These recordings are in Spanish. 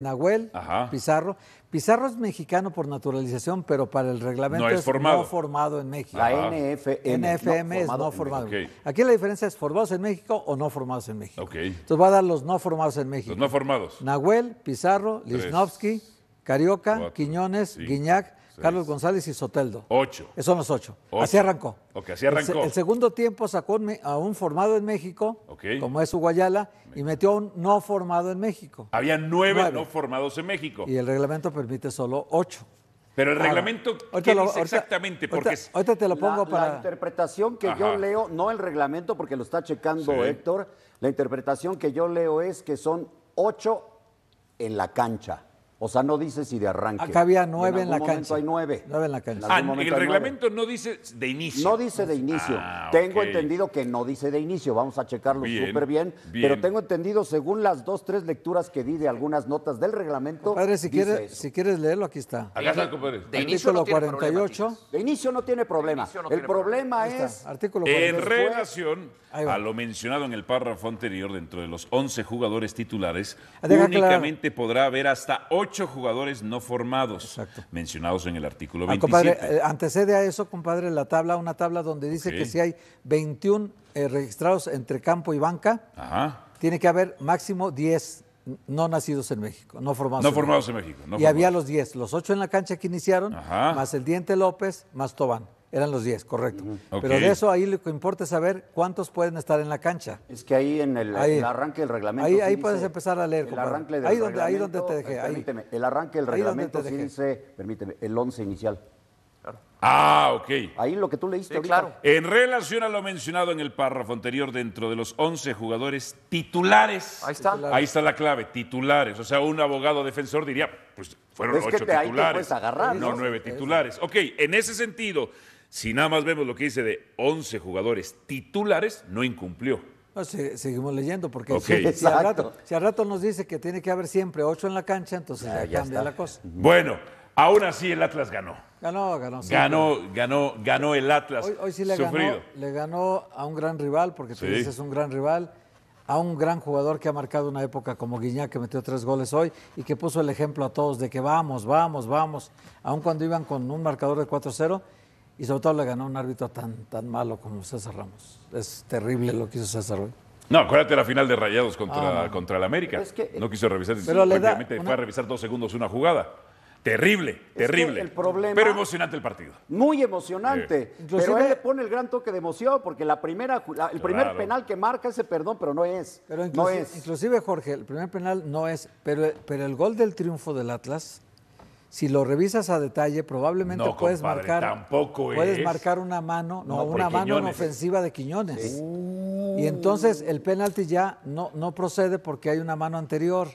Nahuel, Pizarro. Pizarro es mexicano por naturalización, pero para el reglamento es, no formado en México. La NFM, es no formado. Aquí la diferencia es formados en México o no formados en México. Entonces va a dar los no formados en México. Los no formados. Nahuel, Pizarro, Lisnowski. Carioca, Quiñones, Guiñac, Carlos González y Soteldo. Ocho. Esos son los ocho. Así arrancó. así arrancó. El, segundo tiempo sacó a un formado en México, como es Uguayala, y metió a un no formado en México. Había nueve, no formados en México. Y el reglamento permite solo ocho. Pero el reglamento, exactamente? Porque ahorita, te lo pongo para... La interpretación que yo leo, no el reglamento porque lo está checando Héctor, la interpretación que yo leo es que son ocho en la cancha. O sea, no dice si de arranque. Acá había nueve en, la cancha. hay nueve. Nueve en la cancha. Ah, el reglamento no dice de inicio. No dice de inicio. Ah, tengo entendido que no dice de inicio. Vamos a checarlo súper bien, Pero tengo entendido, según las dos, tres lecturas que di de algunas notas del reglamento. Padre, si, quieres, si quieres leerlo, aquí está. De inicio artículo no 48. de inicio no tiene problema. el problema, es. Artículo En relación a lo mencionado en el párrafo anterior, dentro de los 11 jugadores titulares, únicamente podrá haber hasta ocho jugadores no formados mencionados en el artículo 27. Ah, compadre, eh, antecede a eso, compadre, la tabla, una tabla donde dice que si hay 21 eh, registrados entre campo y banca, tiene que haber máximo 10 no nacidos en México, no formados. No formados México. en México. y había los 10, los 8 en la cancha que iniciaron, más el Diente López, más Tobán. Eran los 10, correcto. Pero de eso ahí lo que importa es saber cuántos pueden estar en la cancha. Es que ahí en el, arranque del reglamento. Ahí, ahí puedes empezar a leer. El ahí donde, ahí donde te dejé. Permíteme, el arranque del reglamento sí dice, permíteme, el 11 inicial. Ah, ok. Ahí lo que tú leíste. claro. En relación a lo mencionado en el párrafo anterior, dentro de los 11 jugadores titulares. Ahí está. Ahí está la clave, titulares. O sea, un abogado defensor diría, pues fueron es titulares. Ahí te no, 9 nueve titulares. Ok, en ese sentido, si nada más vemos lo que dice de 11 jugadores titulares, no incumplió. seguimos leyendo, porque si, al rato, nos dice que tiene que haber siempre 8 en la cancha, entonces ah, ya, cambia la cosa. Bueno, aún así el Atlas ganó. Ganó, ganó. ganó, ganó, el Atlas. Hoy, sí le ganó, le ganó a un gran rival, porque tú dices es un gran rival a un gran jugador que ha marcado una época como Guiñá, que metió tres goles hoy y que puso el ejemplo a todos de que vamos, vamos, vamos, aun cuando iban con un marcador de 4-0, y sobre todo le ganó un árbitro tan, tan malo como César Ramos. Es terrible lo que hizo César hoy. No, acuérdate la final de Rayados contra, ah, contra el América. no quiso revisar, pero fue a revisar dos segundos una jugada. Terrible, terrible. El problema, pero emocionante el partido. Muy emocionante. Pero él le pone el gran toque de emoción porque la primera, el primer penal que marca ese perdón, pero no es. Pero inclusive, no es. inclusive, Jorge, el primer penal no es. Pero, pero el gol del triunfo del Atlas si lo revisas a detalle, probablemente puedes compadre, marcar. Tampoco puedes marcar una mano, no, una mano ofensiva de Quiñones. Y entonces el penalti ya no, no procede porque hay una mano anterior.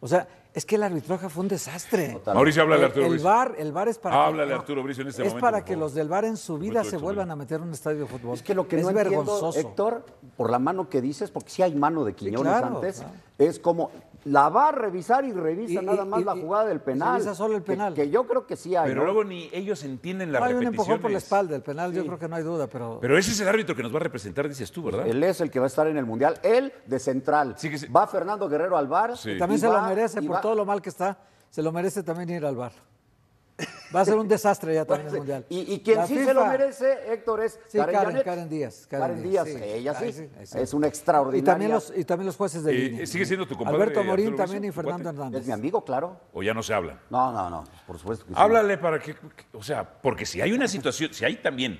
O sea, es que el arbitraje fue un desastre. Mauricio, habla de Arturo el, VAR, es para que, Arturo en este es para que los del VAR en su vida se vuelvan a meter en un estadio de fútbol. Es que lo que es vergonzoso. Héctor, por la mano que dices, porque si sí hay mano de Quiñones antes, es como la va a revisar y revisa nada más la jugada del penal. Revisa solo el penal. Que, yo creo que sí hay. Pero luego ni ellos entienden la no, repetición. Hay un empujón por la espalda, el penal, yo creo que no hay duda, pero. Pero ese es el árbitro que nos va a representar, dices tú, ¿verdad? Él es el que va a estar en el Mundial, él de central. Sí que sí. Va Fernando Guerrero al bar. también se lo merece por todo lo mal que está. Se lo merece también ir al bar. Va a ser un desastre ya también el pues, Mundial. Y, quien sí se lo merece, Héctor, es sí, Karen, Karen, Díaz. Karen, Díaz, ella sí, es una extraordinaria. Y también los, y también los jueces de línea. sigue siendo tu compañero Alberto Morín también y Fernando Hernández. Es mi amigo, claro. O ya no se habla. No, no, no, por supuesto que Háblale para que, o sea, porque si hay una situación, si hay también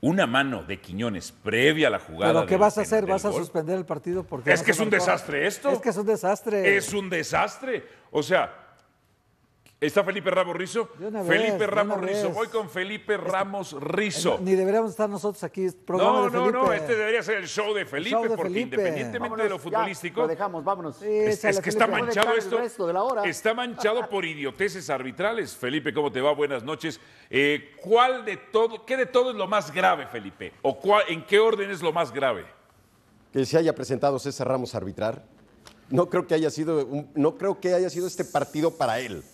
una mano de Quiñones previa a la jugada. ¿Pero qué vas a hacer? ¿Vas a suspender el partido? porque Es que es un desastre esto. Es que es un desastre. Es un desastre. O sea, ¿Está Felipe Ramos Rizo? Felipe Ramos Rizo. Voy con Felipe Ramos Rizo. Eh, ni deberíamos estar nosotros aquí. no, no, no. Este debería ser el show de Felipe, porque independientemente de lo futbolístico... lo dejamos, vámonos. es, que está manchado esto. Está manchado por idioteces arbitrales. Felipe, ¿cómo te va? Buenas noches. Eh, ¿Cuál de todo, qué de todo es lo más grave, Felipe? ¿O cuál, en qué orden es lo más grave? Que se haya presentado César Ramos a arbitrar. No creo que haya sido, no creo que haya sido este partido para él.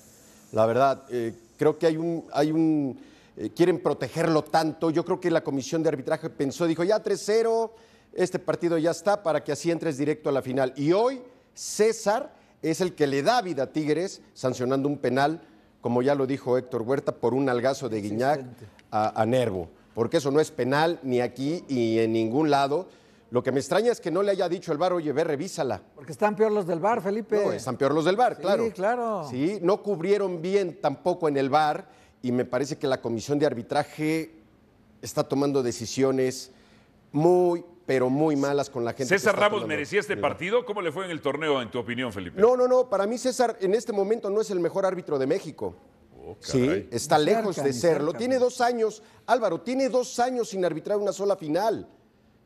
La verdad, eh, creo que hay un... Hay un eh, quieren protegerlo tanto. Yo creo que la comisión de arbitraje pensó, dijo, ya 3-0, este partido ya está para que así entres directo a la final. Y hoy César es el que le da vida a Tigres sancionando un penal, como ya lo dijo Héctor Huerta, por un algazo de Guiñac a, Nervo. Porque eso no es penal ni aquí y en ningún lado lo que me extraña es que no le haya dicho el bar, oye, ve, revísala. Porque están peor los del bar, Felipe. No, están peor los del bar, claro. Sí, claro. Sí, no cubrieron bien tampoco en el bar y me parece que la comisión de arbitraje está tomando decisiones muy, pero muy malas con la gente. ¿César Ramos merecía este partido? ¿Cómo le fue en el torneo, en tu opinión, Felipe? No, no, no. Para mí, César, en este momento no es el mejor árbitro de México. Oh, sí, está lejos de serlo. tiene dos años, Álvaro, tiene dos años sin arbitrar una sola final.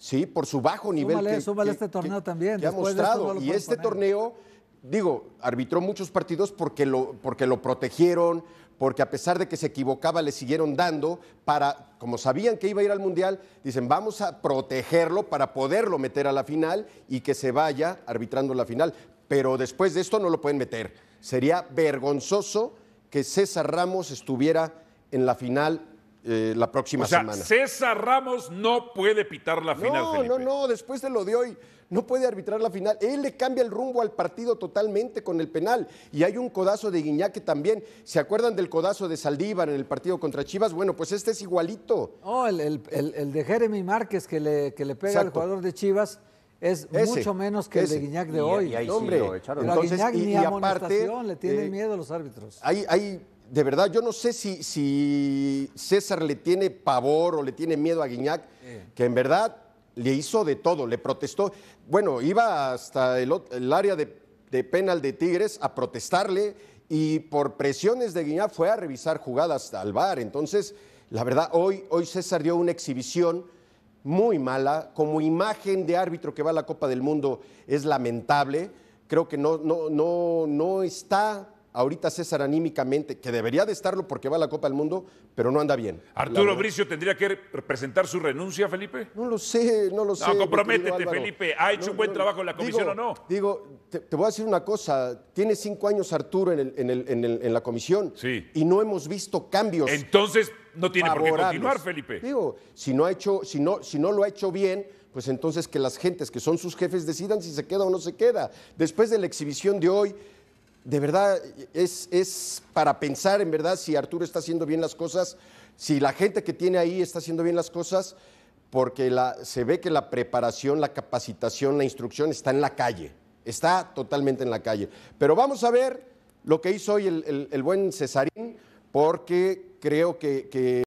Sí, por su bajo nivel. que, este torneo también. ha mostrado. y este torneo, digo, arbitró muchos partidos porque lo, porque lo protegieron, porque a pesar de que se equivocaba, le siguieron dando para, como sabían que iba a ir al Mundial, dicen, vamos a protegerlo para poderlo meter a la final y que se vaya arbitrando la final. Pero después de esto no lo pueden meter. Sería vergonzoso que César Ramos estuviera en la final eh, la próxima semana. César Ramos no puede pitar la final. No, no, no, después de lo de hoy no puede arbitrar la final. Él le cambia el rumbo al partido totalmente con el penal. Y hay un codazo de Guiñac también. ¿Se acuerdan del codazo de Saldívar en el partido contra Chivas? Bueno, pues este es igualito. el, de Jeremy Márquez que le, le pega al jugador de Chivas es mucho menos que el de Guiñac de hoy. Y Hombre, lo echaron. le tienen eh, miedo a los árbitros. hay de verdad, yo no sé si, si, César le tiene pavor o le tiene miedo a Guiñac, que en verdad le hizo de todo, le protestó. Bueno, iba hasta el, área de, penal de Tigres a protestarle y por presiones de Guiñac fue a revisar jugadas al bar. Entonces, la verdad, hoy, César dio una exhibición muy mala, como imagen de árbitro que va a la Copa del Mundo es lamentable. Creo que no, no, no, no está ahorita César anímicamente, que debería de estarlo porque va a la Copa del Mundo, pero no anda bien. ¿Arturo Bricio tendría que presentar su renuncia, Felipe? No lo sé, no lo sé. No, comprométete, Felipe. ¿Ha hecho un buen trabajo en la comisión o no? Digo, te, voy a decir una cosa. Tiene cinco años Arturo en, la comisión sí. y no hemos visto cambios. Entonces no tiene por qué continuar, Felipe. Digo, si no, ha hecho, si, no, si no lo ha hecho bien, pues entonces que las gentes que son sus jefes decidan si se queda o no se queda. Después de la exhibición de hoy de verdad es, es, para pensar en verdad si Arturo está haciendo bien las cosas, si la gente que tiene ahí está haciendo bien las cosas, porque la, se ve que la preparación, la capacitación, la instrucción está en la calle, está totalmente en la calle. Pero vamos a ver lo que hizo hoy el, buen Cesarín, porque creo que